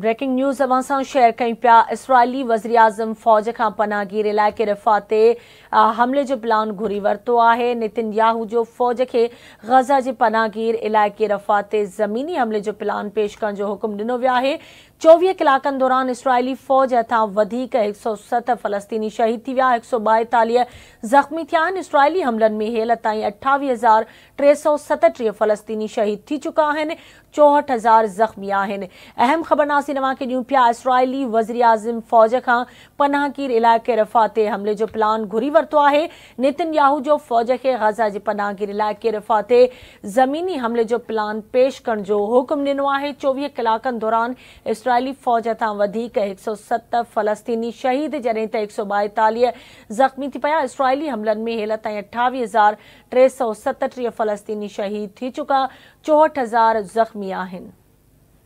breaking news अवां share कयूं पा इसराइली वज़ीर आज़म फ़ौज का पनागीर इलाके रिफ़ा हमले जो प्लान घुरी वरतो है नितिन याहू जो फ़ौज के ग़ज़ा के पनागीर इलाके रिफ़ा ज़मीनी हमले जो प्लान पेश कर हुक्म दिनो वो है चौवी कलाक दौरान इसराइली फ़ौज हथां एक सौ सत फ़लस्तीनी शहीद थी विया सौ ॿाएतालीह ज़ख़्मी थिया इसराइली हमलन में हेल ताईं अठावी हज़ार टे सौ सतटी फ़लस्तीनी शहीद थी चुका चौहठ हज़ार ज़ख़्मी आहिनि अहम ख़बरनास सिनेमा के न्यू पिया इसराइली वजीर अजम फौज का पनाह कीर इलाके रफ़ाते हमले जो प्लान घुरी वरतो है नितिन याहू जो फौज के गजा के पनाह कीर इलाके रफ़ाते ज़मीनी हमले जो प्लान पेश कर जो हुक्म दिनो है चौवी कलाक दौरान इसराइली फौज का एक सौ सत्त फ़लस्तीनी शहीद जडे त एक सौ ॿाएतालीह ज़ख़्मी थी पाया इसराइली हमलन में हेल तई अठावी हज़ार टे सौ सतटी फ़लस्तीनी शहीद थी चुका चौहठ हज़ार ज़ख़्मी